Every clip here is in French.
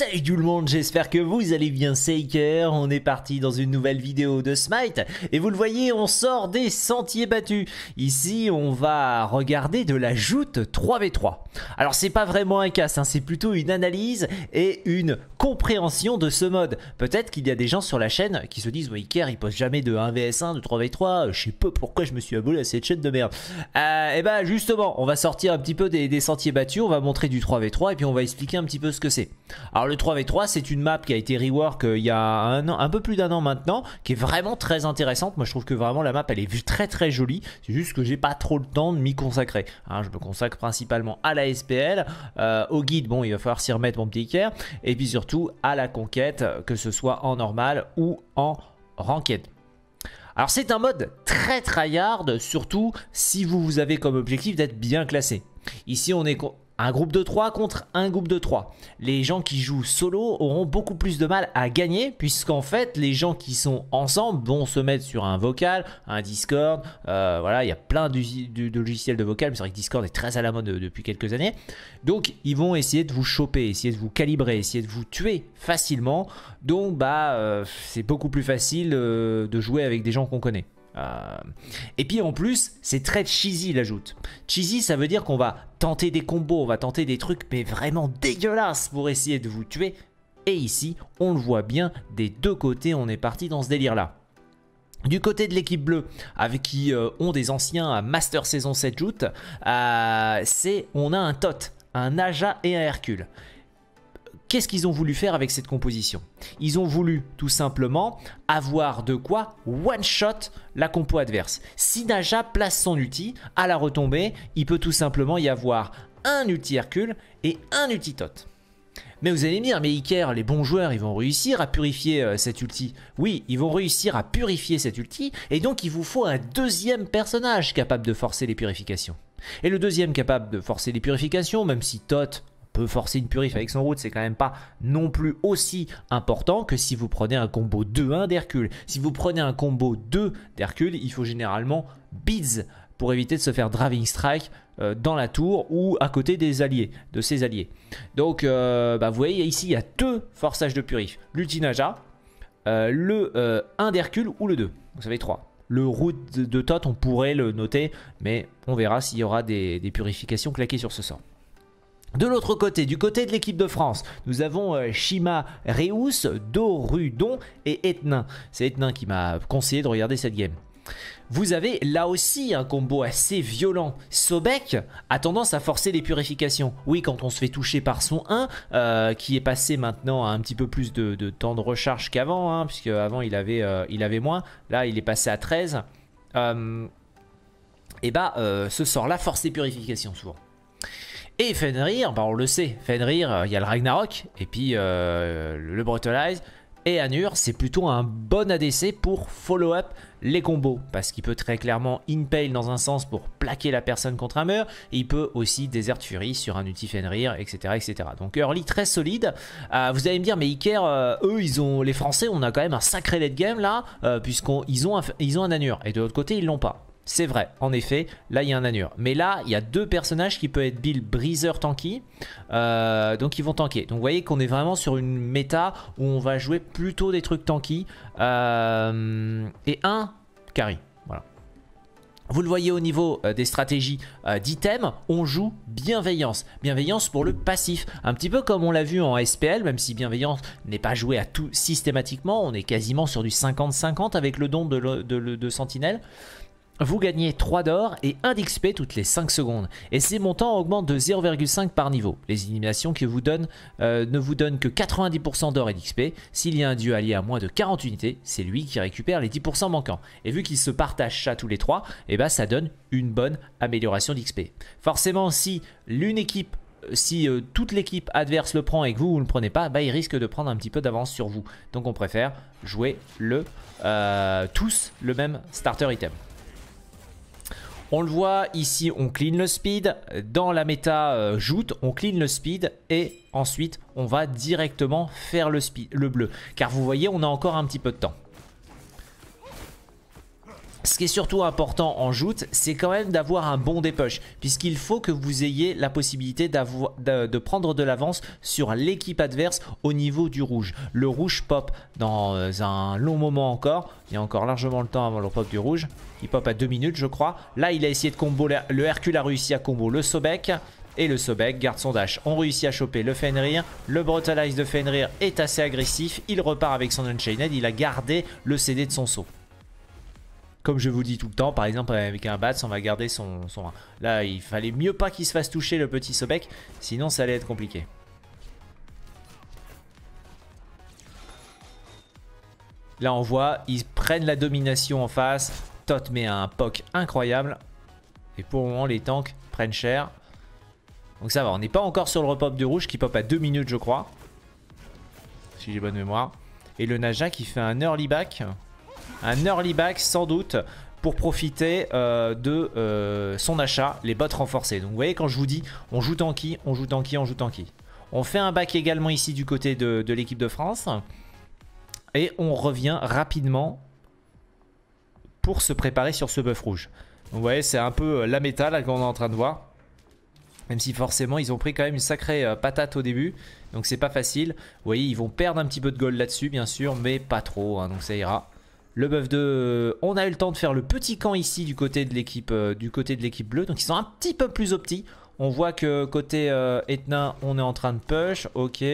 Salut tout le monde, j'espère que vous allez bien Saker, on est parti dans une nouvelle vidéo de Smite et vous le voyez on sort des sentiers battus. Ici on va regarder de la joute 3v3. Alors c'est pas vraiment un casse, hein, c'est plutôt une analyse et une compréhension de ce mode. Peut-être qu'il y a des gens sur la chaîne qui se disent oui Iker il poste jamais de 1vs1, de 3v3, euh, je sais pas pourquoi je me suis abonné à cette chaîne de merde. et euh, eh ben justement on va sortir un petit peu des, sentiers battus, on va montrer du 3v3 et puis on va expliquer un petit peu ce que c'est. Alors le 3v3, c'est une map qui a été rework euh, il y a un an, un peu plus d'un an maintenant, qui est vraiment très intéressante. Moi, je trouve que vraiment la map, elle est très très jolie. C'est juste que j'ai pas trop le temps de m'y consacrer. Hein. je me consacre principalement à la SPL, euh, au guide, bon, il va falloir s'y remettre, mon petit cœur. et puis surtout à la conquête, que ce soit en normal ou en ranked. Alors c'est un mode très hard surtout si vous, vous avez comme objectif d'être bien classé. Ici on est un groupe de 3 contre un groupe de 3. Les gens qui jouent solo auront beaucoup plus de mal à gagner puisqu'en fait les gens qui sont ensemble vont se mettre sur un vocal, un Discord, euh, voilà, il y a plein de, logiciels de vocal, mais c'est vrai que Discord est très à la mode euh, depuis quelques années. Donc ils vont essayer de vous choper, essayer de vous calibrer, essayer de vous tuer facilement. Donc bah euh, c'est beaucoup plus facile de jouer avec des gens qu'on connaît. Euh, et puis en plus, c'est très cheesy, l'ajoute. Cheesy, ça veut dire qu'on va tenter des combos, on va tenter des trucs, mais vraiment dégueulasses pour essayer de vous tuer. Et ici, on le voit bien, des deux côtés, on est parti dans ce délire-là. Du côté de l'équipe bleue, avec qui euh, ont des anciens à Master Saison 7 joute euh, c'est on a un tot, un Aja et un Hercule. Qu'est-ce qu'ils ont voulu faire avec cette composition Ils ont voulu tout simplement avoir de quoi one-shot la compo adverse. Si Naja place son ulti, à la retombée, il peut tout simplement y avoir un ulti Hercule et un ulti Tot. Mais vous allez me dire, mais Iker, les bons joueurs, ils vont réussir à purifier euh, cet ulti. Oui, ils vont réussir à purifier cet ulti, et donc il vous faut un deuxième personnage capable de forcer les purifications. Et le deuxième capable de forcer les purifications, même si Tot peut forcer une purif avec son route, c'est quand même pas non plus aussi important que si vous prenez un combo 2-1 d'Hercule. Si vous prenez un combo 2 d'Hercule, il faut généralement bids pour éviter de se faire driving strike euh, dans la tour ou à côté des alliés, de ses alliés. Donc euh, bah, vous voyez ici il y a deux forçages de purif, l'ultinaja, euh, le 1 d'Hercule ou le 2. Vous savez 3. Le route de, Tot on pourrait le noter mais on verra s'il y aura des purifications claquées sur ce sort. De l'autre côté, du côté de l'équipe de France, nous avons euh, Shima Reus, Dorudon et Etnin. C'est Etnin qui m'a conseillé de regarder cette game. Vous avez là aussi un combo assez violent. Sobek a tendance à forcer les purifications. Oui, quand on se fait toucher par son 1, euh, qui est passé maintenant à un petit peu plus de, temps de recharge qu'avant, puisqu'avant hein, puisque avant il avait, euh, il avait moins. Là, il est passé à 13. et bah, ce sort-là force les purifications souvent. Et Fenrir, bah, on le sait, Fenrir, euh, il y a le Ragnarok, et puis euh, le Brutalize, et Anur, c'est plutôt un bon ADC pour follow-up les combos, parce qu'il peut très clairement impale dans un sens pour plaquer la personne contre un mur, et il peut aussi Desert Fury sur un outil Fenrir, etc., etc. Donc early très solide. Euh, vous allez me dire, mais Iker, eux, ils ont les Français, on a quand même un sacré late game là, puisqu'ils ont, un, ont un Anur, et de l'autre côté, ils l'ont pas. C'est vrai, en effet, là il y a un anure. Mais là, il y a deux personnages qui peuvent être Bill briseur tanky. Euh, donc ils vont tanker. Donc vous voyez qu'on est vraiment sur une méta où on va jouer plutôt des trucs tanky. Euh, et un carry. Voilà. Vous le voyez au niveau euh, des stratégies d'items, on joue bienveillance. Bienveillance pour le passif. Un petit peu comme on l'a vu en SPL, même si bienveillance n'est pas jouée à tout systématiquement, on est quasiment sur du 50-50 avec le don de, de, de sentinelle vous gagnez 3 d'or et 1 d'XP toutes les 5 secondes. Et ces montants augmentent de 0,5 par niveau. Les éliminations qui vous donnent, euh, ne vous donnent que 90% d'or et d'XP. S'il y a un dieu allié à moins de 40 unités, c'est lui qui récupère les 10% manquants. Et vu qu'ils se partagent ça tous les 3, et eh ben, ça donne une bonne amélioration d'XP. Forcément, si l'une équipe euh, si euh, toute l'équipe adverse le prend et que vous, ne le prenez pas, bah, il risque de prendre un petit peu d'avance sur vous. Donc on préfère jouer le tous le même starter item. On le voit ici, on clean le speed. Dans la méta euh, joute, on clean le speed et ensuite on va directement faire le, speed, le bleu. Car vous voyez, on a encore un petit peu de temps. Ce qui est surtout important en joute, c'est quand même d'avoir un bon dépush, puisqu'il faut que vous ayez la possibilité de, de, prendre de l'avance sur l'équipe adverse au niveau du rouge. Le rouge pop dans un long moment encore, il y a encore largement le temps avant le pop du rouge, il pop à 2 minutes je crois. Là il a essayé de combo, le Hercule a réussi à combo le Sobek, et le Sobek garde son dash. On réussit à choper le Fenrir. Le Brutalize de Fenrir est assez agressif. Il repart avec son Unchained. Il a gardé le CD de son saut. Comme je vous dis tout le temps, par exemple avec un Bats, on va garder son, Là, il fallait mieux pas qu'il se fasse toucher le petit Sobek, sinon ça allait être compliqué. Là, on voit, ils prennent la domination en face. Tot met un POC incroyable. Et pour le moment, les tanks prennent cher. Donc ça va, on n'est pas encore sur le repop de rouge qui pop à 2 minutes, je crois. Si j'ai bonne mémoire. Et le Naja qui fait un early back un early back sans doute pour profiter euh, de euh, son achat, les bottes renforcées Donc vous voyez quand je vous dis on joue tanky, on joue tanky, on joue tanky. On fait un back également ici du côté de, l'équipe de France. Et on revient rapidement pour se préparer sur ce buff rouge. Donc vous voyez c'est un peu euh, la méta là qu'on est en train de voir. Même si forcément ils ont pris quand même une sacrée patate au début. Donc c'est pas facile. Vous voyez ils vont perdre un petit peu de gold là-dessus bien sûr mais pas trop hein. donc ça ira. Le buff de... Euh, on a eu le temps de faire le petit camp ici du côté de l'équipe euh, du côté de l'équipe bleue. Donc ils sont un petit peu plus optis. On voit que côté euh, Etna, on est en train de push. Ok.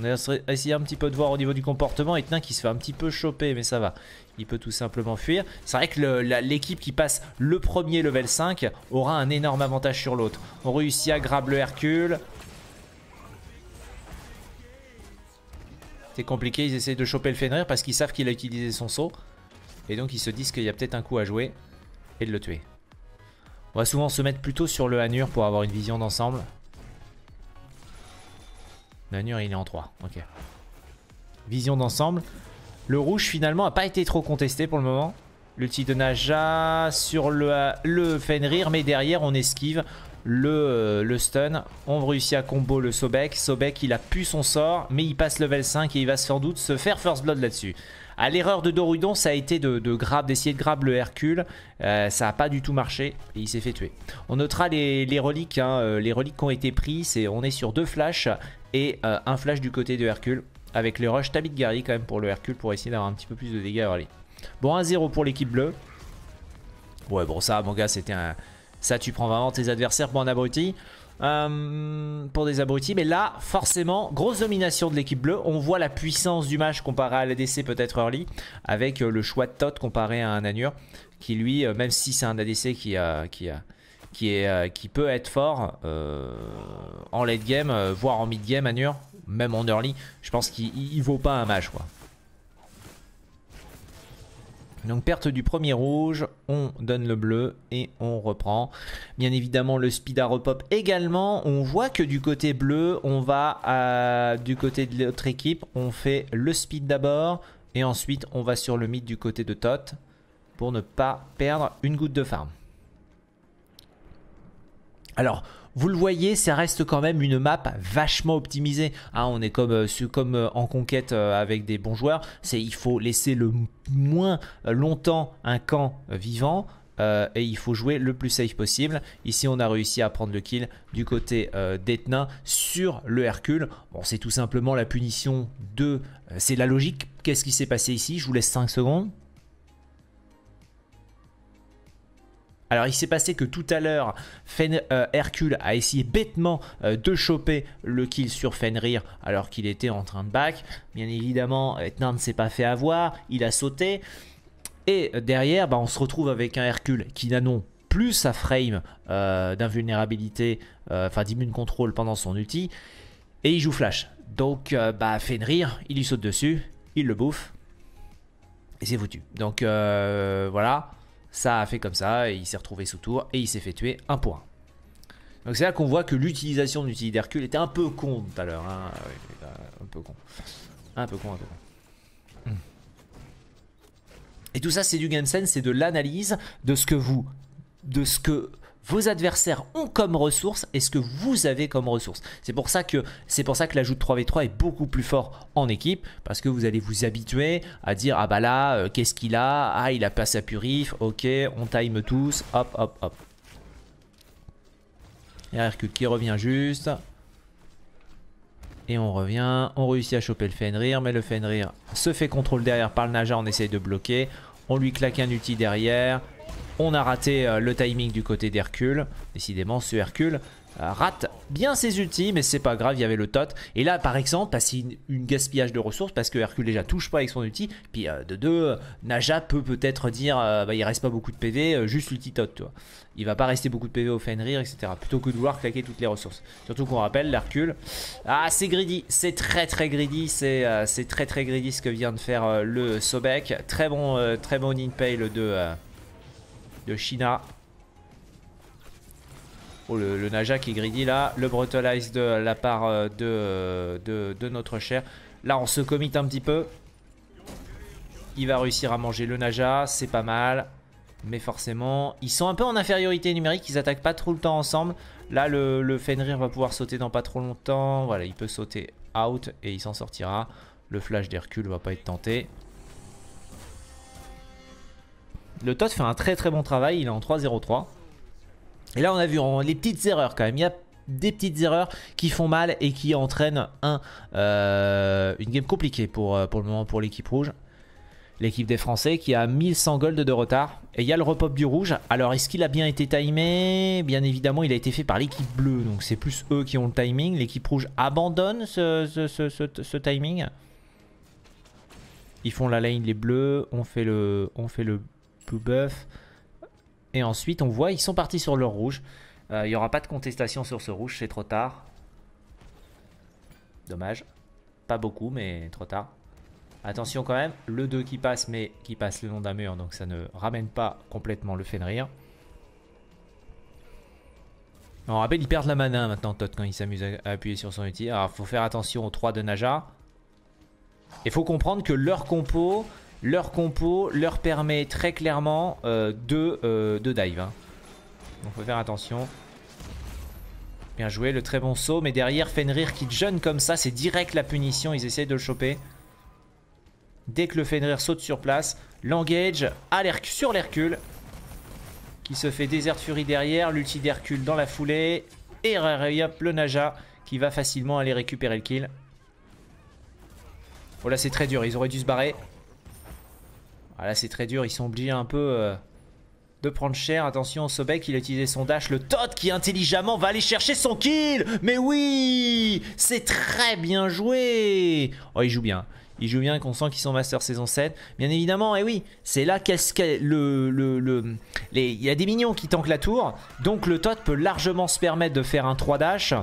On a essayé un petit peu de voir au niveau du comportement. Etna qui se fait un petit peu choper, mais ça va. Il peut tout simplement fuir. C'est vrai que l'équipe qui passe le premier level 5 aura un énorme avantage sur l'autre. On réussit à grab le Hercule. C'est compliqué. Ils essaient de choper le Fenrir parce qu'ils savent qu'il a utilisé son saut. Et donc ils se disent qu'il y a peut-être un coup à jouer et de le tuer. On va souvent se mettre plutôt sur le Hanur pour avoir une vision d'ensemble. Le il est en 3, ok. Vision d'ensemble. Le rouge finalement a pas été trop contesté pour le moment. L'ulti de Naja sur le, Fenrir, mais derrière on esquive le, euh, le, stun. On réussit à combo le Sobek. Sobek il a pu son sort, mais il passe level 5 et il va sans doute se faire first blood là-dessus. À l'erreur de Dorudon, ça a été de, d'essayer de, grab le Hercule. Euh, ça n'a pas du tout marché et il s'est fait tuer. On notera les, reliques, hein, euh, les reliques qui ont été prises. on est sur deux flashs et un flash du côté de Hercule avec le rush Tabit Gary quand même pour le Hercule pour essayer d'avoir un petit peu plus de dégâts allez Bon, 1-0 pour l'équipe bleue. Ouais, bon, ça, mon gars, c'était un... Ça, tu prends vraiment tes adversaires pour un abruti. Euh, pour des abrutis. Mais là, forcément, grosse domination de l'équipe bleue. On voit la puissance du match comparé à l'ADC peut-être early, avec euh, le choix de Tot comparé à un Anur, qui lui, euh, même si c'est un ADC qui, qui, qui, est, qui peut être fort en late game, voire en mid game, Anur, même en early, je pense qu'il vaut pas un match. quoi. Donc perte du premier rouge, on donne le bleu et on reprend. Bien évidemment le speed à repop également. On voit que du côté bleu, on va du côté de l'autre équipe. On fait le speed d'abord et ensuite on va sur le mid du côté de Tot pour ne pas perdre une goutte de farm. Alors vous le voyez, ça reste quand même une map vachement optimisée. Hein. on est comme, euh, euh, en conquête euh, avec des bons joueurs. C'est il faut laisser le moins longtemps un camp vivant. et il faut jouer le plus safe possible. Ici, on a réussi à prendre le kill du côté d'Etna sur le Hercule. Bon, c'est tout simplement la punition de... C'est la logique. Qu'est-ce qui s'est passé ici Je vous laisse 5 secondes. Alors il s'est passé que tout à l'heure, euh, Hercule a essayé bêtement euh, de choper le kill sur Fenrir alors qu'il était en train de back. Bien évidemment, euh, Ethnard ne s'est pas fait avoir, il a sauté. Et derrière, bah, on se retrouve avec un Hercule qui n'a non plus sa frame d'invulnérabilité, enfin d'immune contrôle pendant son ulti, et il joue flash. Donc bah, Fenrir, il lui saute dessus, il le bouffe, et c'est foutu. Donc voilà ça a fait comme ça, et il s'est retrouvé sous tour et il s'est fait tuer un pour Donc c'est là qu'on voit que l'utilisation de l'utilité Hercule était un peu con tout à l'heure. Hein. Ah un peu con. Un peu con, un peu con. Hmm. Et tout ça, c'est du game sense, c'est de l'analyse de ce que vous, de ce que vos adversaires ont comme ressources et ce que vous avez comme ressources. C'est pour ça que c'est pour ça que l'ajout de 3v3 est beaucoup plus fort en équipe parce que vous allez vous habituer à dire ah bah là euh, qu'est-ce qu'il a ah il a pas sa purif ok on time tous hop hop hop. RQ qui revient juste. Et on revient, on réussit à choper le Fenrir, mais le Fenrir se fait contrôle derrière par le Naja, on essaye de bloquer. On lui claque un outil derrière, on a raté euh, le timing du côté d'Hercule. Décidément, ce Hercule euh, rate bien ses outils, mais c'est pas grave, il y avait le tot. Et là, par exemple, ça bah, une, gaspillage de ressources parce que Hercule déjà touche pas avec son ulti. Puis euh, de deux, Naja peut peut-être dire bah, il reste pas beaucoup de PV, juste l'ulti tot. Toi. Il va pas rester beaucoup de PV au Fenrir, etc. Plutôt que de vouloir claquer toutes les ressources. Surtout qu'on rappelle, l'Hercule. Ah, c'est greedy, c'est très très greedy, c'est très très greedy ce que vient de faire le Sobek. Très bon, très bon in le de de China. Oh, le, Naja qui grigny là. Le Brutalize de la part euh, euh, de, de, notre cher. Là, on se commit un petit peu. Il va réussir à manger le Naja. C'est pas mal. Mais forcément, ils sont un peu en infériorité numérique. Ils attaquent pas trop le temps ensemble. Là, le, Fenrir va pouvoir sauter dans pas trop longtemps. Voilà, il peut sauter out et il s'en sortira. Le flash d'Hercule va pas être tenté. Le Todd fait un très très bon travail, il est en 3-0-3. Et là on a vu les petites erreurs quand même, il y a des petites erreurs qui font mal et qui entraînent un, euh, une game compliquée euh, pour, le moment pour l'équipe rouge. L'équipe des Français qui a 1100 gold de retard. Et il y a le repop du rouge. Alors est-ce qu'il a bien été timé Bien évidemment il a été fait par l'équipe bleue. Donc c'est plus eux qui ont le timing. L'équipe rouge abandonne ce, timing ils font la lane les bleus, fait le, on fait le buff. Et ensuite, on voit, ils sont partis sur leur rouge. Euh, il y n'y aura pas de contestation sur ce rouge, c'est trop tard. Dommage. Pas beaucoup, mais trop tard. Attention quand même, le 2 qui passe, mais qui passe le long d'un mur, donc ça ne ramène pas complètement le Fenrir. On rappelle, ils perdent la mana maintenant, Todd, quand il s'amuse à appuyer sur son outil. Alors, faut faire attention aux 3 de Naja. il faut comprendre que leur compo, leur compo leur permet très clairement euh, de, euh, de, dive. on hein. Donc faut faire attention. Bien joué, le très bon saut. Mais derrière, Fenrir qui jeune comme ça, c'est direct la punition. Ils essayent de le choper. Dès que le Fenrir saute sur place, l'engage sur l'Hercule. Qui se fait désert Fury derrière, l'ulti d'Hercule dans la foulée. Et hop, le Naja qui va facilement aller récupérer le kill. voilà oh là c'est très dur, ils auraient dû se barrer. Ah, là, c'est très dur. Ils sont obligés un peu euh, de prendre cher. Attention, Sobek, il a utilisé son dash. Le tot qui intelligemment va aller chercher son kill. Mais oui C'est très bien joué Oh, il joue bien. Il joue bien, qu'on sent qu'ils sont Master saison 7. Bien évidemment, et eh oui, c'est là qu'est-ce que le, il y a des minions qui tankent la tour. Donc le tot peut largement se permettre de faire un 3 dash.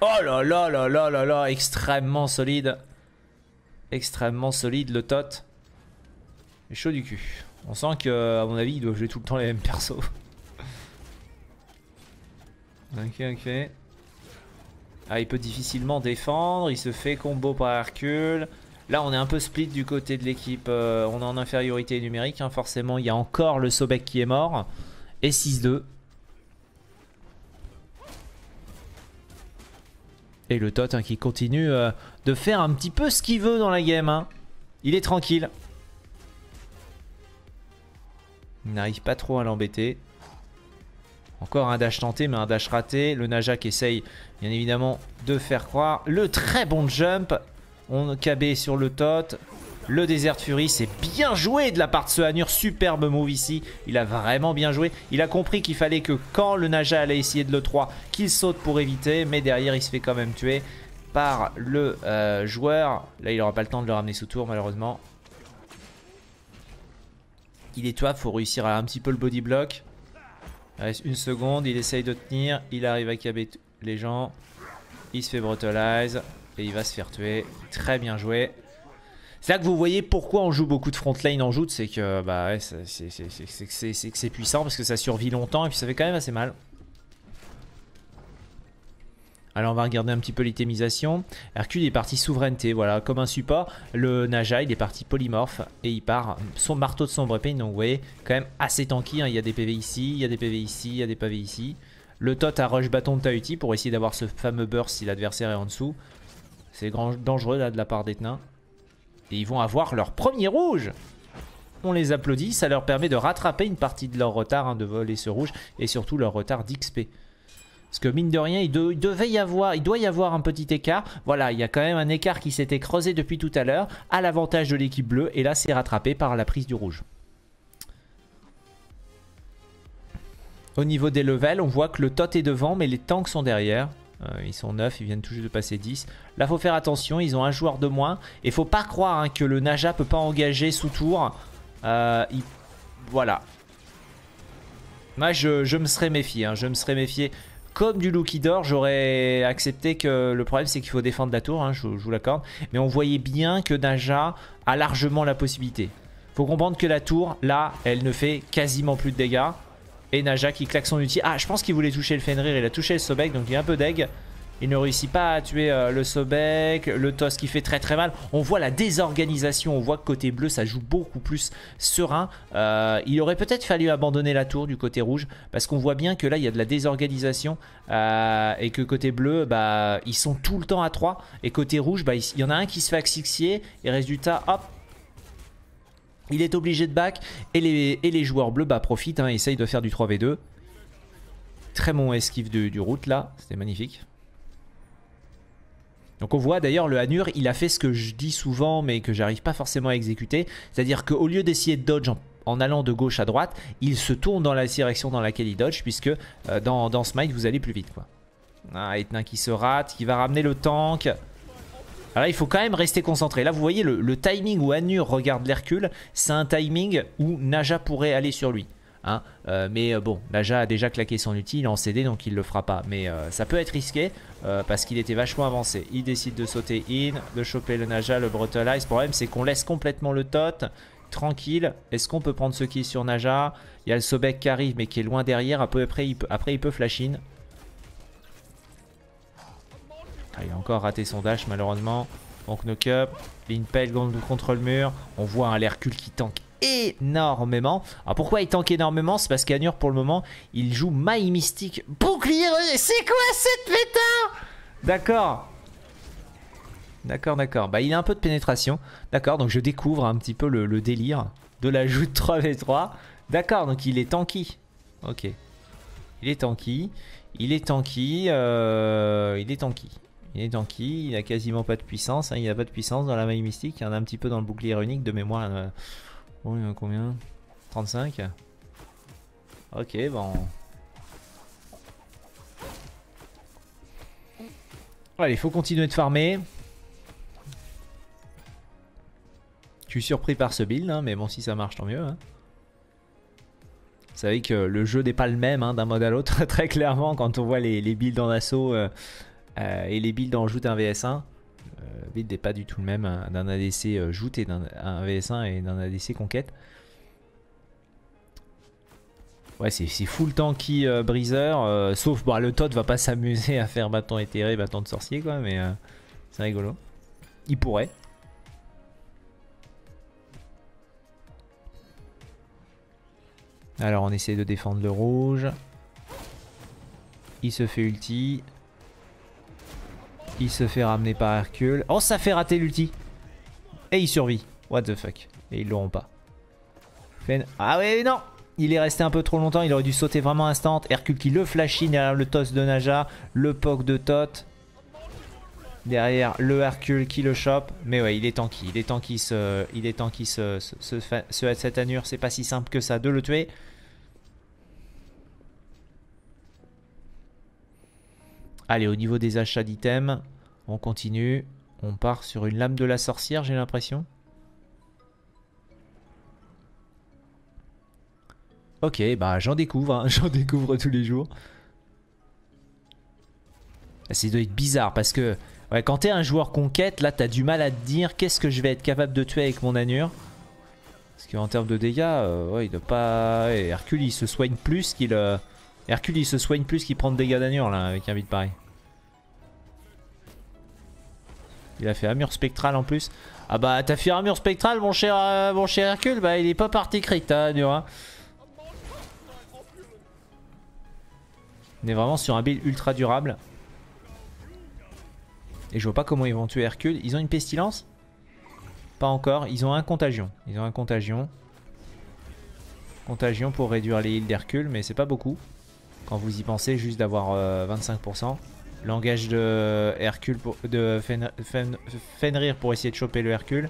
Oh là là là là là là, extrêmement solide extrêmement solide le tot. Et chaud du cul. On sent que, à mon avis, il doit jouer tout le temps les mêmes persos. ok, ok. Ah, il peut difficilement défendre. Il se fait combo par Hercule. Là, on est un peu split du côté de l'équipe. Euh, on est en infériorité numérique. Hein. Forcément, il y a encore le Sobek qui est mort. Et 6-2. Et le Tot hein, qui continue euh, de faire un petit peu ce qu'il veut dans la game. Hein. Il est tranquille. Il n'arrive pas trop à l'embêter. Encore un dash tenté, mais un dash raté. Le Najak essaye, bien évidemment, de faire croire. Le très bon jump. On KB sur le tot le Desert Fury. C'est bien joué de la part de ce Hanur. Superbe move ici. Il a vraiment bien joué. Il a compris qu'il fallait que quand le Naja allait essayer de le 3, qu'il saute pour éviter. Mais derrière, il se fait quand même tuer par le euh, joueur. Là, il n'aura pas le temps de le ramener sous tour, malheureusement. Il est Il faut réussir à un petit peu le body block. Il reste une seconde. Il essaye de tenir. Il arrive à caber les gens. Il se fait brutalize. Et il va se faire tuer. Très bien joué. C'est là que vous voyez pourquoi on joue beaucoup de frontline en joute, c'est que bah ouais, c'est puissant parce que ça survit longtemps et puis ça fait quand même assez mal. Alors on va regarder un petit peu l'itemisation. Hercule est parti souveraineté, voilà, comme un support. Le Naja, il est parti polymorphe et il part son marteau de sombre épée. Donc vous voyez, quand même assez tanky. Hein. Il y a des PV ici, il y a des PV ici, il y a des PV ici. Le Tot a rush bâton de Tahuti pour essayer d'avoir ce fameux burst si l'adversaire est en dessous. C'est dangereux là de la part d'Etna. Et ils vont avoir leur premier rouge on les applaudit, ça leur permet de rattraper une partie de leur retard hein, de voler ce rouge et surtout leur retard d'XP. Parce que mine de rien, il, devait y avoir, il doit y avoir un petit écart. Voilà, il y a quand même un écart qui s'était creusé depuis tout à l'heure à l'avantage de l'équipe bleue et là c'est rattrapé par la prise du rouge. Au niveau des levels, on voit que le tot est devant mais les tanks sont derrière. Euh, ils sont 9, ils viennent tout juste de passer 10. Là, faut faire attention, ils ont un joueur de moins. Et faut pas croire hein, que le Naja peut pas engager sous tour. Euh, voilà. Moi, je, me serais méfié. Hein. je me serais méfié. Comme du qui dort. j'aurais accepté que le problème c'est qu'il faut défendre la tour, hein, je, vous l'accorde. Mais on voyait bien que Naja a largement la possibilité. Faut comprendre que la tour, là, elle ne fait quasiment plus de dégâts. Et Naja qui claque son outil. Ah, je pense qu'il voulait toucher le Fenrir. Il a touché le Sobek, donc il est un peu deg. Il ne réussit pas à tuer euh, le Sobek, le Tos qui fait très très mal. On voit la désorganisation, on voit que côté bleu ça joue beaucoup plus serein. Euh, il aurait peut-être fallu abandonner la tour du côté rouge parce qu'on voit bien que là il y a de la désorganisation euh, et que côté bleu bah, ils sont tout le temps à 3 et côté rouge bah, il y en a un qui se fait asphyxier et résultat hop il est obligé de back et les, joueurs bleus bah, profitent, hein, essayent de faire du 3v2. Très bon esquive du, route là, c'était magnifique. Donc on voit d'ailleurs le Hanur, il a fait ce que je dis souvent mais que j'arrive pas forcément à exécuter. C'est-à-dire qu'au lieu d'essayer de dodge en, allant de gauche à droite, il se tourne dans la direction dans laquelle il dodge puisque euh, dans, Smite vous allez plus vite quoi. Ah, Etna qui se rate, qui va ramener le tank. Alors il faut quand même rester concentré. Là, vous voyez le, timing où Anur regarde l'Hercule, c'est un timing où Naja pourrait aller sur lui. Hein. Euh, mais euh, bon, Naja a déjà claqué son outil, il est en CD donc il le fera pas. Mais euh, ça peut être risqué parce qu'il était vachement avancé. Il décide de sauter in, de choper le Naja, le Brutalize. Le problème c'est qu'on laisse complètement le tot tranquille. Est-ce qu'on peut prendre ce qui est sur Naja Il y a le Sobek qui arrive mais qui est loin derrière. après, il peut flash in. Ah, il a encore raté son dash malheureusement. Donc knock up, l'impel contre le mur. On voit un Hercule qui tank énormément. Alors ah, pourquoi il tank énormément C'est parce qu'Anur pour le moment il joue my mystique bouclier. C'est quoi cette méta D'accord. D'accord, d'accord. Bah il a un peu de pénétration. D'accord, donc je découvre un petit peu le, délire de la joute 3v3. D'accord, donc il est tanky. Ok. Il est tanky. Il est tanky. Euh, il est tanky. Il est tanky, il a quasiment pas de puissance. Hein, il a pas de puissance dans la maille mystique. Il y en a un petit peu dans le bouclier unique de mémoire. il y en a oh, combien 35 Ok, bon. Allez, il faut continuer de farmer. Je suis surpris par ce build, hein, mais bon, si ça marche, tant mieux. Hein. Vous savez que le jeu n'est pas le même d'un mode à l'autre, très clairement, quand on voit les, builds en assaut euh, euh, et les builds en joute un vs1, le euh, build n'est pas du tout le même hein. d'un ADC euh, joute et d'un vs1 et d'un ADC conquête. Ouais, c'est full tanky briseur. sauf bah, le Todd va pas s'amuser à faire bâton éthéré, bâton de sorcier, quoi. Mais c'est rigolo. Il pourrait. Alors, on essaie de défendre le rouge. Il se fait ulti. Il se fait ramener par Hercule. Oh, ça fait rater l'ulti. Et il survit. What the fuck. Et ils l'auront pas. Ah ouais, non il est resté un peu trop longtemps, il aurait dû sauter vraiment instant. Hercule qui le flashine derrière le toss de Naja, le poke de Tot. Derrière le Hercule qui le chope. Mais ouais, il est tanky, il est tanky ce, il est tanky ce, cette annure. C'est pas si simple que ça de le tuer. Allez, au niveau des achats d'items, on continue. On part sur une lame de la sorcière, j'ai l'impression. Ok, bah j'en découvre, hein. j'en découvre tous les jours. Ça doit être bizarre parce que quand t'es un joueur conquête, là t'as du mal à te dire qu'est-ce que je vais être capable de tuer avec mon anure. Parce qu'en termes de dégâts, euh, il il doit pas. Hercule il se soigne plus qu'il euh, Hercule, il se soigne plus qu'il prend de dégâts d'annure là, avec un vide pareil. Il a fait armure spectral en plus. Ah bah, t'as fait armure spectrale, mon cher, euh, mon cher Hercule Bah, il est pas parti crit, hein, Dura. Hein. On est vraiment sur un build ultra durable. Et je vois pas comment ils vont tuer Hercule. Ils ont une pestilence Pas encore. Ils ont un contagion. Ils ont un contagion. Contagion pour réduire les heals d'Hercule, mais c'est pas beaucoup quand vous y pensez, juste d'avoir 25%. Euh, Langage de Hercule de Fenrir pour essayer de choper le Hercule.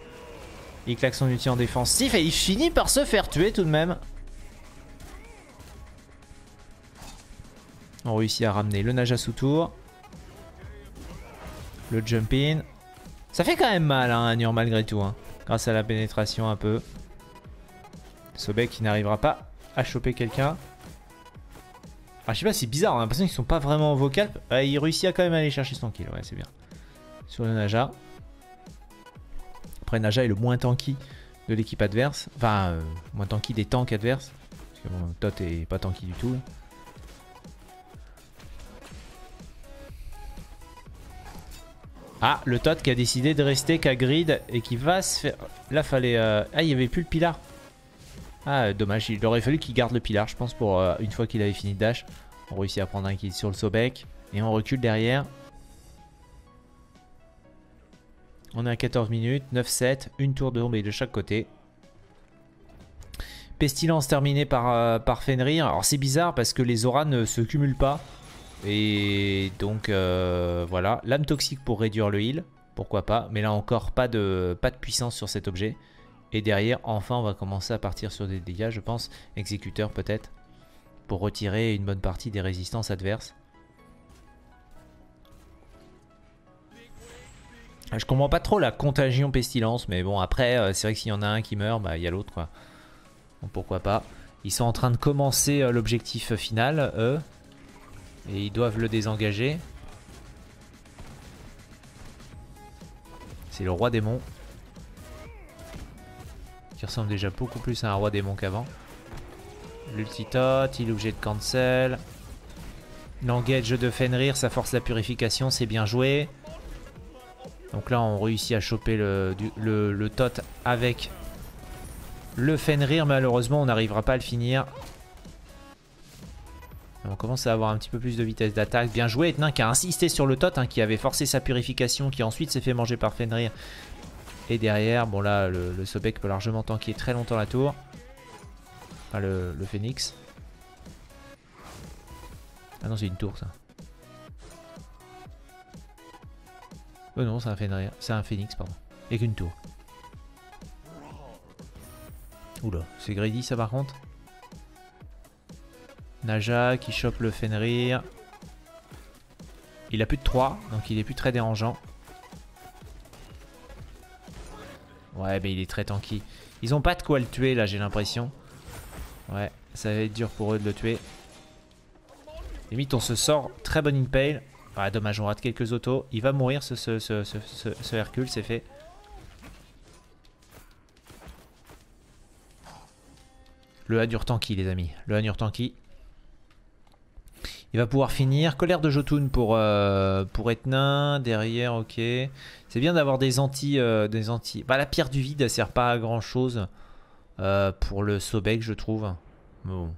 Il claque son outil en défensif et il finit par se faire tuer tout de même. On réussit à ramener le nage à sous-tour. Le jump in. Ça fait quand même mal un hein, malgré tout. Hein, grâce à la pénétration un peu. Sobek qui n'arrivera pas à choper quelqu'un. Ah, je sais pas, c'est bizarre, on a l'impression qu'ils sont pas vraiment vocal, il réussit à quand même aller chercher son kill, ouais, c'est bien. Sur le Naja. Après, Naja est le moins tanky de l'équipe adverse. Enfin, euh, moins tanky des tanks adverses. Parce que bon, Tot est pas tanky du tout. Ah, le Tot qui a décidé de rester qu'à grid et qui va se faire... Là, fallait... Euh, ah, il y avait plus le pilar. Ah, dommage, il aurait fallu qu'il garde le pilar, je pense, pour euh, une fois qu'il avait fini de dash. On réussit à prendre un kill sur le Sobek. Et on recule derrière. On est à 14 minutes, 9-7, une tour de tombée de chaque côté. Pestilence terminée euh, par, Fenrir. Alors c'est bizarre parce que les auras ne se cumulent pas. Et donc euh, voilà. Lame toxique pour réduire le heal. Pourquoi pas. Mais là encore pas de, pas de puissance sur cet objet. Et derrière, enfin, on va commencer à partir sur des dégâts, je pense, exécuteur peut-être, pour retirer une bonne partie des résistances adverses. Je comprends pas trop la contagion pestilence, mais bon, après, euh, c'est vrai que s'il y en a un qui meurt, bah il y a l'autre quoi. pourquoi pas. Ils sont en train de commencer euh, l'objectif final, eux. Et ils doivent le désengager. C'est le roi démon qui ressemble déjà beaucoup plus à un roi démon qu'avant. L'ultitot, il est obligé de cancel. L'engage de Fenrir, ça force la purification, c'est bien joué. Donc là, on réussit à choper le, tot avec le Fenrir. Malheureusement, on n'arrivera pas à le finir. On commence à avoir un petit peu plus de vitesse d'attaque. Bien joué, Etnin qui a insisté sur le tot, hein, qui avait forcé sa purification, qui ensuite s'est fait manger par Fenrir et derrière, bon là, le, Sobek peut largement tanker très longtemps la tour. Enfin, le, phénix. Ah non, c'est une tour, ça. Oh non, c'est un, phénix, c'est un Phoenix, pardon. Et qu'une tour. Oula, c'est greedy ça par contre. Naja qui chope le Fenrir. Il a plus de 3, donc il est plus très dérangeant. Ouais, mais il est très tanky. Ils ont pas de quoi le tuer là, j'ai l'impression. Ouais, ça va être dur pour eux de le tuer. Limite, on se sort. Très bonne impale. Ah, dommage, on rate quelques autos. Il va mourir ce, ce, ce Hercule, c'est fait. Le Hanur tanky, les amis. Le Hanur tanky. Il va pouvoir finir. Colère de Jotun pour, euh, pour Etna Derrière, ok. C'est bien d'avoir des anti... Euh, des anti... Bah, la pierre du vide, elle sert pas à grand chose euh, pour le Sobek, je trouve. Bon.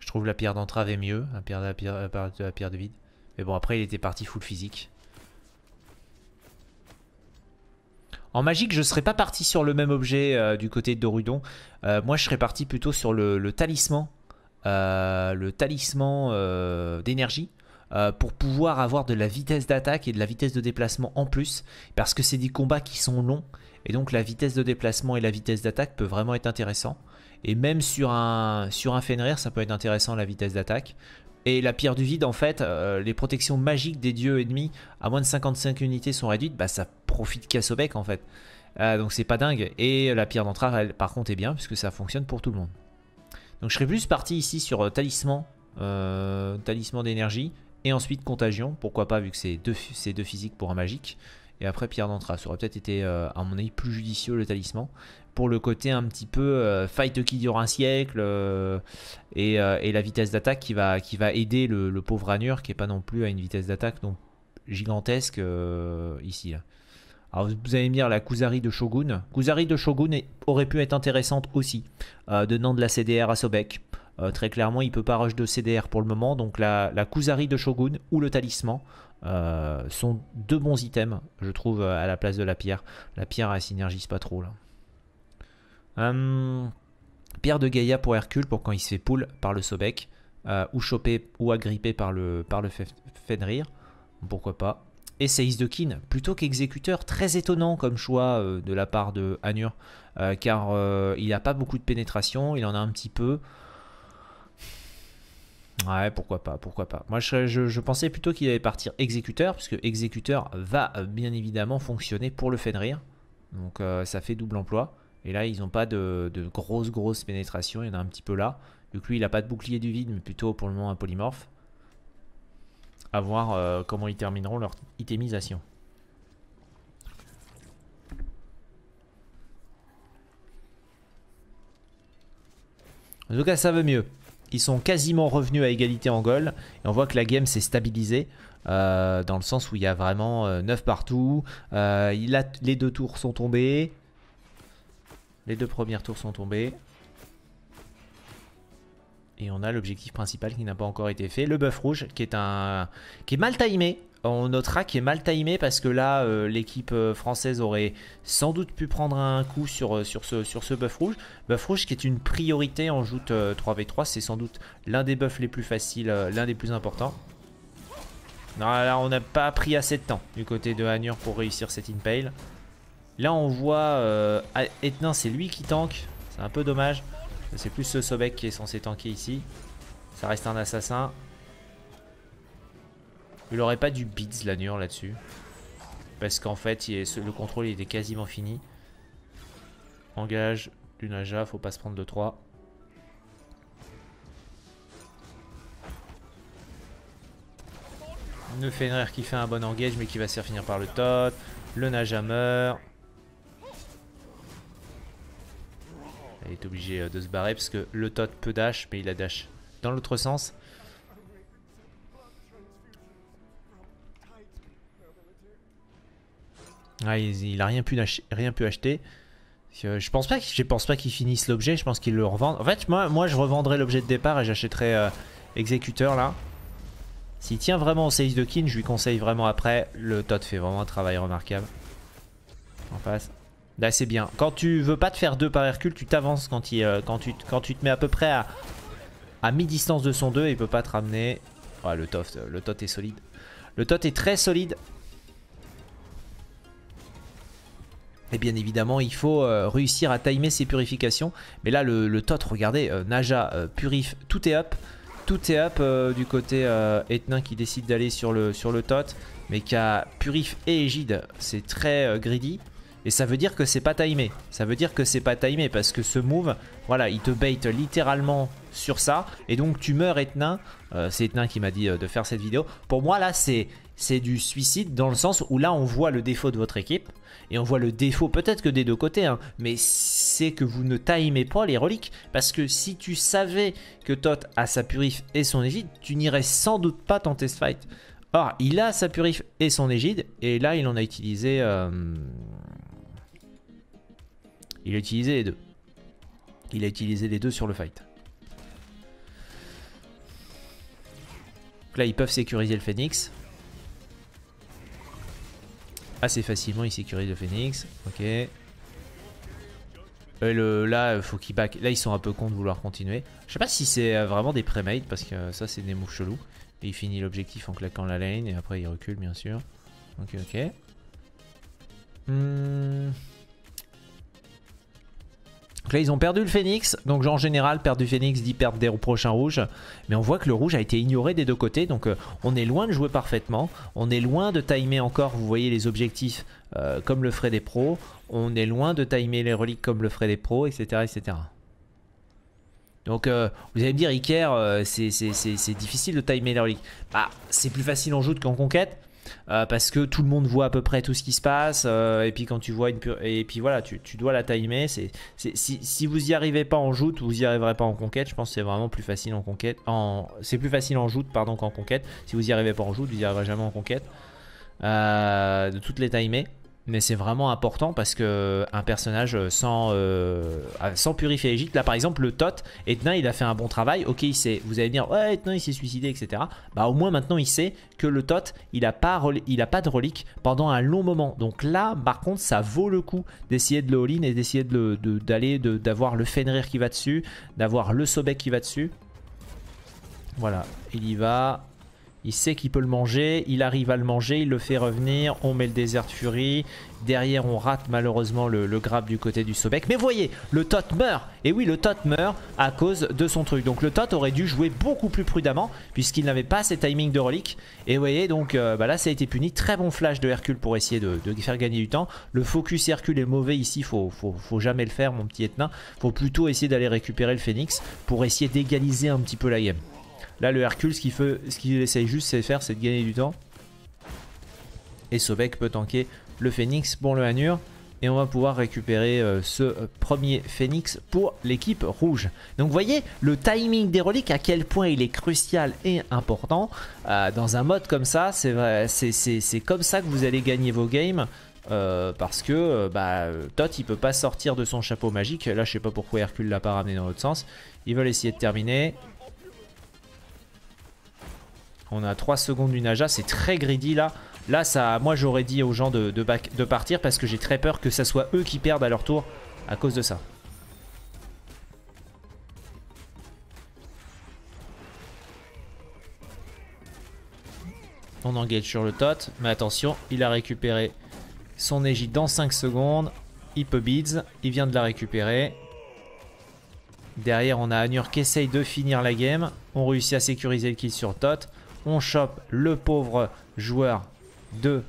Je trouve la pierre d'entrave est mieux, la pierre, la pierre, la pierre de vide. Mais bon, après, il était parti full physique. En magique, je ne serais pas parti sur le même objet euh, du côté de Dorudon. Euh, moi, je serais parti plutôt sur le, talisman, le talisman euh, d'énergie. pour pouvoir avoir de la vitesse d'attaque et de la vitesse de déplacement en plus, parce que c'est des combats qui sont longs, et donc la vitesse de déplacement et la vitesse d'attaque peut vraiment être intéressant. Et même sur un, sur un Fenrir, ça peut être intéressant la vitesse d'attaque. Et la pierre du vide, en fait, euh, les protections magiques des dieux ennemis à moins de 55 unités sont réduites, bah ça profite qu'à bec, en fait. Euh, donc c'est pas dingue. Et la pierre d'entrave, elle, par contre, est bien puisque ça fonctionne pour tout le monde. Donc je serais plus parti ici sur euh, talisman, talisman d'énergie et ensuite contagion. Pourquoi pas vu que c'est deux, deux physiques pour un magique. Et après pierre d'entrave, ça aurait peut-être été à mon avis plus judicieux le talisman pour le côté un petit peu euh, fight qui dure un siècle euh, euh, et, la vitesse d'attaque qui va, qui va aider le, pauvre Anur qui est pas non plus à une vitesse d'attaque donc gigantesque ici. Alors vous allez me dire la Kuzari de Shogun. Kuzari de Shogun aurait pu être intéressante aussi, donnant de la CDR à Sobek. très clairement, il peut pas rush de CDR pour le moment, donc la, la Kuzari de Shogun ou le talisman sont deux bons items, je trouve, à la place de la pierre. La pierre, elle synergise pas trop là. Hum, Pierre de Gaïa pour Hercule pour quand il se fait poule par le Sobek. Euh, ou choper ou agrippé par le, Fenrir. Pourquoi pas. Et Seis de Kin, plutôt qu'exécuteur, très étonnant comme choix euh, de la part de Anur, euh, car il n'a pas beaucoup de pénétration, il en a un petit peu. Ouais, pourquoi pas, pourquoi pas. Moi, je, je pensais plutôt qu'il allait partir exécuteur, puisque exécuteur va bien évidemment fonctionner pour le Fenrir. Donc, ça fait double emploi. Et là, ils n'ont pas de, de grosse, grosse pénétration. Il y en a un petit peu là. Donc lui, il n'a pas de bouclier du vide, mais plutôt pour le moment un polymorphe. À voir euh, comment ils termineront leur itemisation. En tout cas, ça va mieux. Ils sont quasiment revenus à égalité en goal. Et on voit que la game s'est stabilisée. Euh, dans le sens où il y a vraiment euh, neuf 9 partout. les deux tours sont tombés. Les deux premières tours sont tombées. Et on a l'objectif principal qui n'a pas encore été fait. Le buff rouge qui est un qui est mal timé. On notera qu'il est mal timé parce que là, euh, l'équipe euh, française aurait sans doute pu prendre un coup sur, euh, sur, ce, sur ce buff rouge. Buff rouge qui est une priorité en joute 3v3. C'est sans doute l'un des buffs les plus faciles, l'un des plus importants. Non, là, on n'a pas pris assez de temps du côté de Hanur pour réussir cette impale. Là, on voit... Euh, ah, c'est lui qui tank. C'est un peu dommage. C'est plus ce Sobek qui est censé tanker ici. Ça reste un assassin. Il aurait pas du Beats l'annure là-dessus. Parce qu'en fait, le contrôle était quasiment fini. Engage du Naja, faut pas se prendre de 3. Le Fenrir qui fait un bon engage mais qui va se faire finir par le tot. Le Naja meurt. Il est obligé euh, de se barrer parce que le Tot peut dash, mais il a dash dans l'autre sens. Ah, il, a rien pu, rien pu acheter. Euh, je pense pas, qu'il pense pas qu'il finisse l'objet, je pense qu'il le revend. En fait, moi, moi je revendrai l'objet de départ et j'achèterai euh, Exécuteur là. S'il tient vraiment au save de Kin, je lui conseille vraiment après. Le Tot fait vraiment un travail remarquable. En face. Là bah, c'est bien. Quand tu veux pas te faire deux par Hercule, tu t'avances quand, euh, quand, tu, quand tu te mets à peu près à, à mi-distance de son 2, il peut pas te ramener. voilà ah, le euh, le tot est solide. Le tot est très solide. Et bien évidemment, il faut euh, réussir à timer ses purifications. Mais là, le, tot, regardez, Naja, Purif, tout est up. Tout est up du côté Etna qui décide d'aller sur le, sur le tot. Mais a Purif et Égide, c'est très greedy. Et ça veut dire que c'est pas timé. Ça veut dire que c'est pas timé parce que ce move, voilà, il te bait littéralement sur ça. Et donc tu meurs Etna. Euh, c'est Etna qui m'a dit euh, de faire cette vidéo. Pour moi là c'est c'est du suicide dans le sens où là on voit le défaut de votre équipe et on voit le défaut peut-être que des deux côtés, hein. mais c'est que vous ne timez pas les reliques parce que si tu savais que Tot a sa purif et son égide, tu n'irais sans doute pas tenter ce fight. Or, il a sa purif et son égide, et là, il en a utilisé euh, il a utilisé les deux. Il a utilisé les deux sur le fight. Donc là, ils peuvent sécuriser le Phoenix. Assez facilement, ils sécurisent le Phoenix. Ok. Et là, faut qu'ils back. Là, ils sont un peu cons de vouloir continuer. Je sais pas si c'est euh, vraiment des pre parce que ça, c'est des moves chelous. Et il finit l'objectif en claquant la lane, et après, il recule, bien sûr. Ok, ok. Hum... Donc là, ils ont perdu le Phoenix. Donc en général, perdre du Phoenix dit perdre des prochains rouges. Mais on voit que le rouge a été ignoré des deux côtés. Donc euh, on est loin de jouer parfaitement. On est loin de timer encore, vous voyez, les objectifs euh, comme le ferait des pros. On est loin de timer les reliques comme le ferait des pros, etc. etc. Donc euh, vous allez me dire, Iker, c'est difficile de timer les reliques. Bah, c'est plus facile en joute qu'en conquête. Euh, parce que tout le monde voit à peu près tout ce qui se passe euh, et puis quand tu vois une pure, et puis voilà tu, dois la timer c'est si, vous y arrivez pas en joute vous y arriverez pas en conquête je pense c'est vraiment plus facile en conquête en c'est plus facile en joute pardon qu'en conquête si vous y arrivez pas en joute vous y arriverez jamais en conquête euh, de toutes les timer mais c'est vraiment important parce que euh, un personnage euh, euh, ah, sans, purifier sans là par exemple le Tot, Etna il a fait un bon travail, ok il vous allez dire ouais Etna il s'est suicidé etc. Bah au moins maintenant il sait que le Tot il a pas, il a pas de relique pendant un long moment. Donc là par contre ça vaut le coup d'essayer de le all-in et d'essayer d'aller, d'avoir le Fenrir qui va dessus, d'avoir le Sobek qui va dessus. Voilà, il y va, il sait qu'il peut le manger, il arrive à le manger, il le fait revenir, on met le désert Fury, derrière on rate malheureusement le, le grappe du côté du Sobek. Mais voyez, le Tot meurt, et oui le Tot meurt à cause de son truc. Donc le Tot aurait dû jouer beaucoup plus prudemment puisqu'il n'avait pas ses timings de relique. Et voyez donc euh, bah là ça a été puni, très bon flash de Hercule pour essayer de, faire gagner du temps. Le focus Hercule est mauvais ici, il faut, faut jamais le faire mon petit Etna. Faut plutôt essayer d'aller récupérer le Phoenix pour essayer d'égaliser un petit peu la game. Là, le Hercule, ce qu'il ce essaye juste c'est faire, c'est de gagner du temps. Et sauvec peut tanker le phénix pour le Hanur. Et on va pouvoir récupérer euh, ce premier phénix pour l'équipe rouge. Donc vous voyez le timing des reliques, à quel point il est crucial et important. Euh, dans un mode comme ça, c'est comme ça que vous allez gagner vos games. Euh, parce que bah, Tot il peut pas sortir de son chapeau magique. Là je sais pas pourquoi Hercule l'a pas ramené dans l'autre sens. Ils veulent essayer de terminer. On a 3 secondes du Naja, c'est très greedy là. Là, ça, moi j'aurais dit aux gens de, partir parce que j'ai très peur que ça soit eux qui perdent à leur tour à cause de ça. On engage sur le tot, mais attention, il a récupéré son égide dans 5 secondes. Hippobids, il vient de la récupérer. Derrière, on a Anur qui essaye de finir la game. On réussit à sécuriser le kill sur Tot. On chope le pauvre joueur de...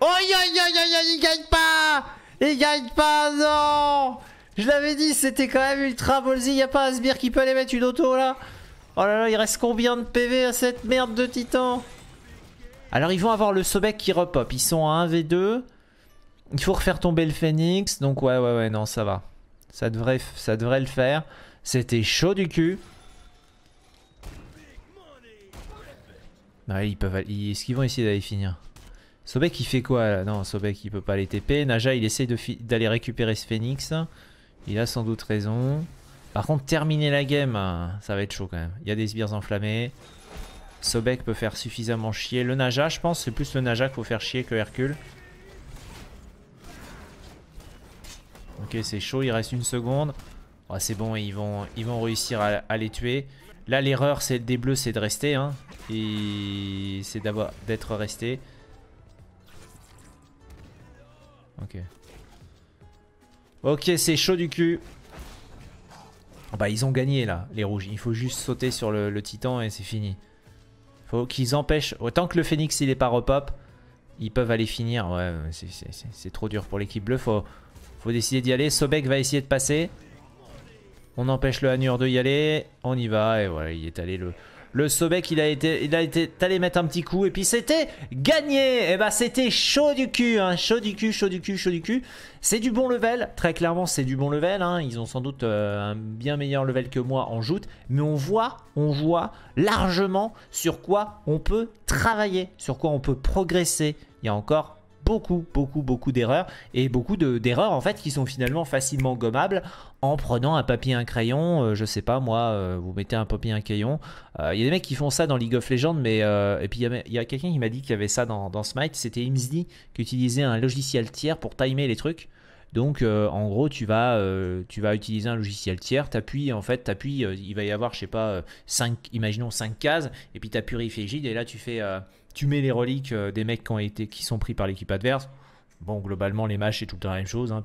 Oh, aïe, il gagne pas Il gagne pas, non Je l'avais dit, c'était quand même ultra ballsy. a pas Asbir qui peut aller mettre une auto, là Oh là là, il reste combien de PV à cette merde de titan Alors, ils vont avoir le Sobek qui repop. Ils sont à 1v2. Il faut refaire tomber le Phoenix. Donc, ouais, ouais, ouais, non, ça va. Ça devrait, ça devrait le faire. C'était chaud du cul. Ah, ils peuvent. Est-ce qu'ils vont essayer d'aller finir Sobek il fait quoi Non, Sobek il peut pas aller TP. Naja il essaye d'aller récupérer ce phoenix. Il a sans doute raison. Par contre, terminer la game, hein, ça va être chaud quand même. Il y a des sbires enflammés. Sobek peut faire suffisamment chier. Le Naja, je pense, c'est plus le Naja qu'il faut faire chier que Hercule. Ok, c'est chaud, il reste une seconde. Ah, c'est bon, ils vont, ils vont réussir à, à les tuer. Là, l'erreur des bleus, c'est de rester. Hein. Et c'est d'avoir d'être resté. Ok. Ok, c'est chaud du cul. Ah bah ils ont gagné là, les rouges. Il faut juste sauter sur le, titan et c'est fini. Faut qu'ils empêchent. Autant que le phénix il est pas repop, ils peuvent aller finir. Ouais, c'est trop dur pour l'équipe bleue. Faut, faut décider d'y aller. Sobek va essayer de passer. On empêche le Hanur de y aller. On y va. Et voilà, il est allé le, le Sobek qu'il a été, il a été allé mettre un petit coup et puis c'était gagné. Et eh bah ben, c'était chaud du cul, hein. chaud du cul, chaud du cul, chaud du cul. C'est du bon level, très clairement c'est du bon level. Hein. Ils ont sans doute euh, un bien meilleur level que moi en joute, mais on voit, on voit largement sur quoi on peut travailler, sur quoi on peut progresser. Il y a encore beaucoup, beaucoup, beaucoup d'erreurs et beaucoup d'erreurs en fait qui sont finalement facilement gommables en prenant un papier, un crayon. Euh, je sais pas, moi, euh, vous mettez un papier, un crayon. Euh, il y a des mecs qui font ça dans League of Legends, mais et puis il y a, quelqu'un qui m'a dit qu'il y avait ça dans, dans Smite. C'était Imsdi qui utilisait un logiciel tiers pour timer les trucs. Donc en gros tu vas, tu vas utiliser un logiciel tiers, Tu t'appuies en fait, t'appuies, il va y avoir je sais pas 5, imaginons 5 cases, et puis t'appuies rigide et là tu fais tu mets les reliques euh, des mecs qui, ont été, qui sont pris par l'équipe adverse. Bon, globalement, les matchs, c'est tout le temps la même chose, hein,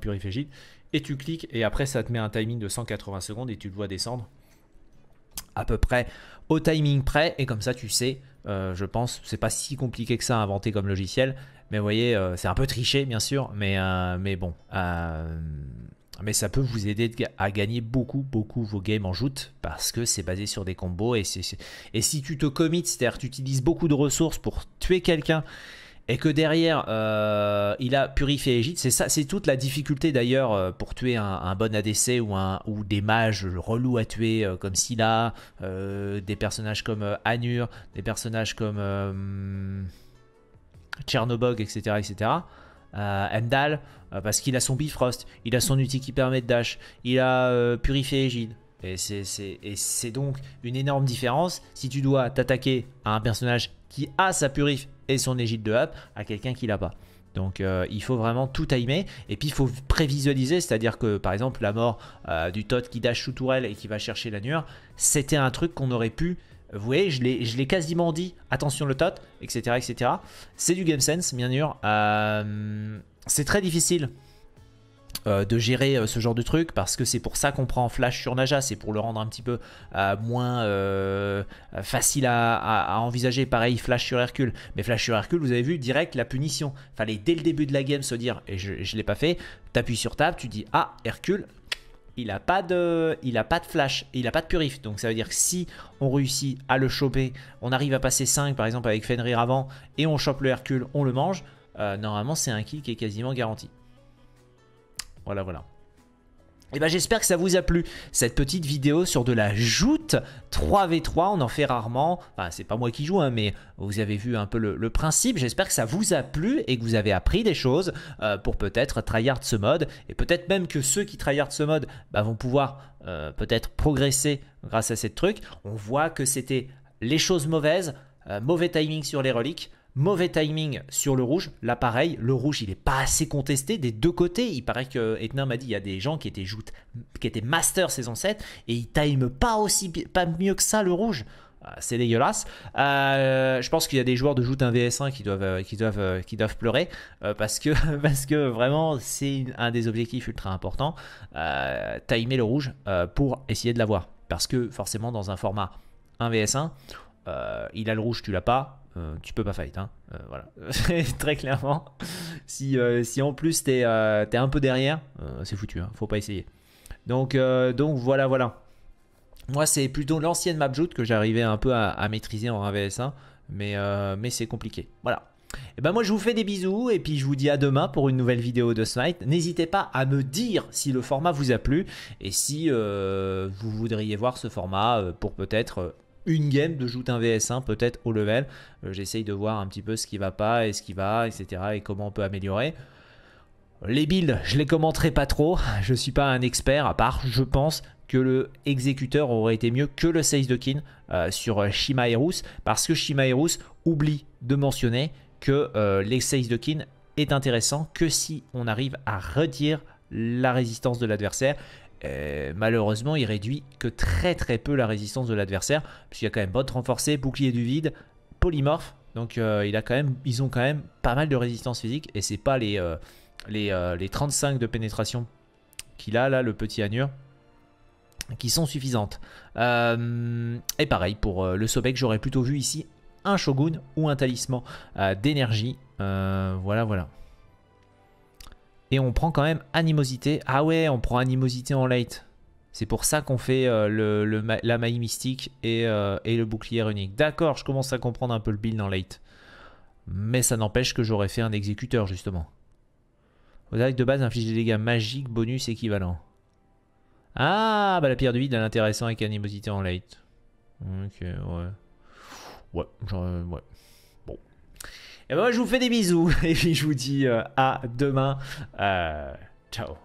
Et tu cliques, et après, ça te met un timing de 180 secondes, et tu le vois descendre à peu près au timing près, et comme ça, tu sais, euh, je pense, c'est pas si compliqué que ça à inventer comme logiciel, mais vous voyez, euh, c'est un peu triché, bien sûr, mais, mais bon, mais ça peut vous aider à gagner beaucoup, beaucoup vos games en joute parce que c'est basé sur des combos. Et, si tu te commits, c'est-à-dire que tu utilises beaucoup de ressources pour tuer quelqu'un et que derrière euh, il a purifié Egypte, c'est ça, c'est toute la difficulté d'ailleurs euh, pour tuer un, bon ADC ou, des mages relous à tuer euh, comme Scylla, des personnages comme Anur, des personnages comme Chernobog, etc. etc. Emdal, euh, parce qu'il a son Bifrost, il a son outil qui permet de dash, il a euh, Purifié Égide. Et c'est donc une énorme différence si tu dois t'attaquer à un personnage qui a sa purif et son égide de up à quelqu'un qui l'a pas. Donc euh, il faut vraiment tout timer et puis il faut prévisualiser, c'est-à-dire que par exemple la mort du Tot qui dash sous tourelle et qui va chercher la c'était un truc qu'on aurait pu vous voyez, je l'ai quasiment dit, attention le tot, etc. etc. C'est du game sense, bien sûr. Euh, c'est très difficile euh, de gérer euh, ce genre de truc parce que c'est pour ça qu'on prend Flash sur Naja, c'est pour le rendre un petit peu moins facile à, envisager. Pareil, Flash sur Hercule. Mais Flash sur Hercule, vous avez vu direct la punition. Fallait dès le début de la game se dire, et je, ne l'ai pas fait, t'appuies sur table, tu dis Ah, Hercule, il n'a pas, de, il a pas de flash, il n'a pas de purif. Donc ça veut dire que si on réussit à le choper, on arrive à passer 5 par exemple avec Fenrir avant, et on chope le Hercule, on le mange, euh, normalement c'est un kill qui est quasiment garanti. Voilà, voilà. Eh ben, j'espère que ça vous a plu cette petite vidéo sur de la joute 3v3, on en fait rarement, enfin c'est pas moi qui joue hein, mais vous avez vu un peu le, principe, j'espère que ça vous a plu et que vous avez appris des choses euh, pour peut-être tryhard ce mode et peut-être même que ceux qui tryhard ce mode bah, vont pouvoir euh, peut-être progresser grâce à ces trucs. On voit que c'était les choses mauvaises, euh, mauvais timing sur les reliques, Mauvais timing sur le rouge. Là, pareil, le rouge, il n'est pas assez contesté des deux côtés. Il paraît que Etna m'a dit il y a des gens qui étaient, qui étaient master saison 7 et ils time pas aussi pas mieux que ça le rouge. Ah, c'est dégueulasse. Euh, je pense qu'il y a des joueurs de joute 1 VS1 qui doivent, euh, qui doivent, euh, qui doivent pleurer parce, que, parce que vraiment c'est un des objectifs ultra importants. timer le rouge pour essayer de l'avoir. Parce que forcément dans un format 1 VS1, il a le rouge, tu l'as pas euh, tu peux pas fight. Hein. Euh, voilà. Très clairement. Si, euh, si en plus t'es es un peu derrière, c'est foutu. Hein. Faut pas essayer. Donc, donc voilà, voilà. Moi, c'est plutôt l'ancienne map que j'arrivais un peu à, maîtriser en 1 1 Mais, mais c'est compliqué. Voilà. Et eh ben moi je vous fais des bisous et puis je vous dis à demain pour une nouvelle vidéo de Smite. N'hésitez pas à me dire si le format vous a plu et si vous voudriez voir ce format pour peut-être une game de joute un VS1 peut-être au level. Euh, j'essaye de voir un petit peu ce qui va pas et ce qui va, etc. et comment on peut améliorer. Les builds, je les commenterai pas trop, je suis pas un expert, à part je pense que le exécuteur aurait été mieux que le 6 de Kin euh, sur euh, Shima parce que Shima oublie de mentionner que les 6 de Kin est intéressant que si on arrive à redire la résistance de l'adversaire euh, malheureusement, il réduit que très très peu la résistance de l'adversaire, puisqu'il y a quand même botte renforcée, bouclier du vide, polymorphe, donc euh, a quand même, ils ont quand même pas mal de résistance physique, et c'est pas les, euh, les, 35 de pénétration qu'il a là, le petit Anur qui sont suffisantes. et pareil, pour le Sobek, j'aurais plutôt vu ici un Shogun ou un talisman d'énergie, voilà voilà. Et on prend quand même animosité. Ah ouais, on prend animosité en late. C'est pour ça qu'on fait euh, la maille mystique euh, et, le bouclier unique. D'accord, je commence à comprendre un peu le build en late. Mais ça n'empêche que j'aurais fait un exécuteur, justement. Aux de base, inflige des dégâts magiques, bonus équivalent. Ah, bah la pierre du vide, elle est intéressante avec animosité en late. Ok, ouais. Ouais, genre, euh, ouais. Et eh ben, moi, je vous fais des bisous et puis je vous dis euh, à demain. Euh, ciao.